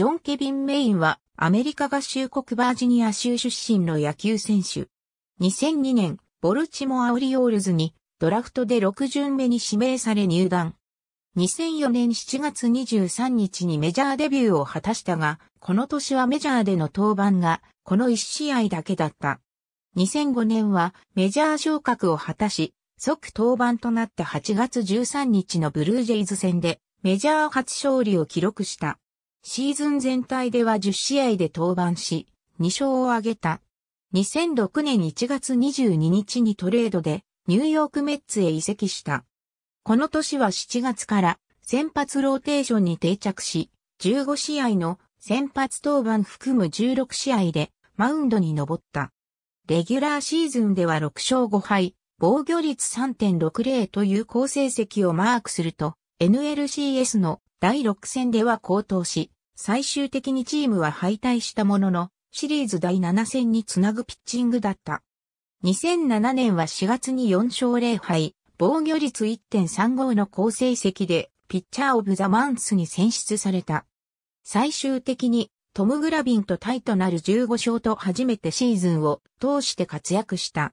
ジョン・ケビン・メインはアメリカ合衆国バージニア州出身の野球選手。2002年、ボルチモア・オリオールズにドラフトで6巡目に指名され入団。2004年7月23日にメジャーデビューを果たしたが、この年はメジャーでの登板がこの1試合だけだった。2005年はメジャー昇格を果たし、即登板となった8月13日のブルージェイズ戦でメジャー初勝利を記録した。シーズン全体では10試合で登板し、2勝を挙げた。2006年1月22日にトレードでニューヨークメッツへ移籍した。この年は7月から先発ローテーションに定着し、15試合の先発登板含む16試合でマウンドに登った。レギュラーシーズンでは6勝5敗、防御率3.60という好成績をマークすると、NLCS の第6戦では高騰し、最終的にチームは敗退したものの、シリーズ第7戦につなぐピッチングだった。2007年は4月に4勝0敗、防御率1.35の好成績で、ピッチャーオブザマンスに選出された。最終的に、トム・グラビンとタイとなる15勝と初めてシーズンを通して活躍した。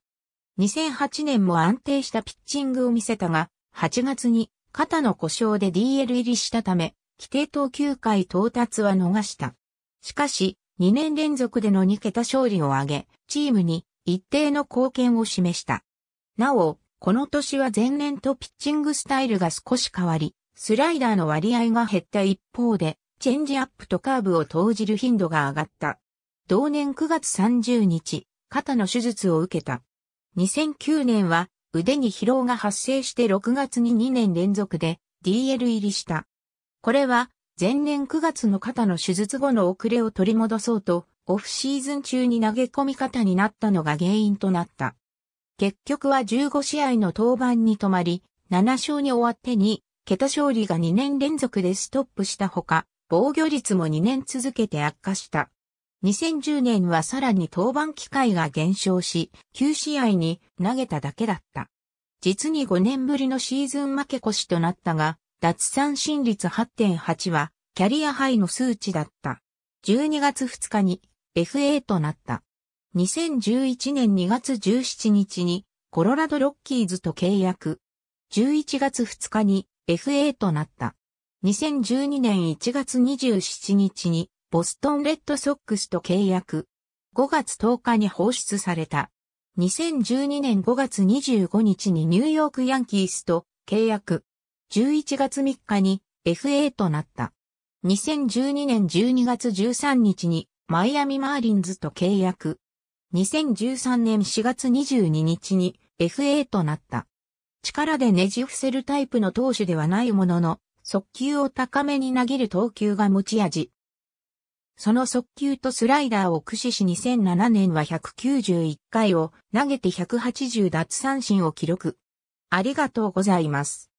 2008年も安定したピッチングを見せたが、8月に肩の故障で DL 入りしたため、規定投球回到達は逃した。しかし、2年連続での2桁勝利を挙げ、チームに一定の貢献を示した。なお、この年は前年とピッチングスタイルが少し変わり、スライダーの割合が減った一方で、チェンジアップとカーブを投じる頻度が上がった。同年9月30日、肩の手術を受けた。2009年は腕に疲労が発生して6月に2年連続で DL 入りした。これは前年9月の肩の手術後の遅れを取り戻そうと、オフシーズン中に投げ込み方になったのが原因となった。結局は15試合の登板に止まり、7勝に終わって2、桁勝利が2年連続でストップしたほか、防御率も2年続けて悪化した。2010年はさらに登板機会が減少し、9試合に投げただけだった。実に5年ぶりのシーズン負け越しとなったが、脱三振率8.8はキャリアハイの数値だった。12月2日に FA となった。2011年2月17日にコロラドロッキーズと契約。11月2日に FA となった。2012年1月27日にボストンレッドソックスと契約。5月10日に放出された。2012年5月25日にニューヨークヤンキースと契約。11月3日に FA となった。2012年12月13日にマイアミマーリンズと契約。2013年4月22日に FA となった。力でねじ伏せるタイプの投手ではないものの、速球を高めに投げる投球が持ち味。その速球とスライダーを駆使し2007年は191回を投げて180奪三振を記録。ありがとうございます。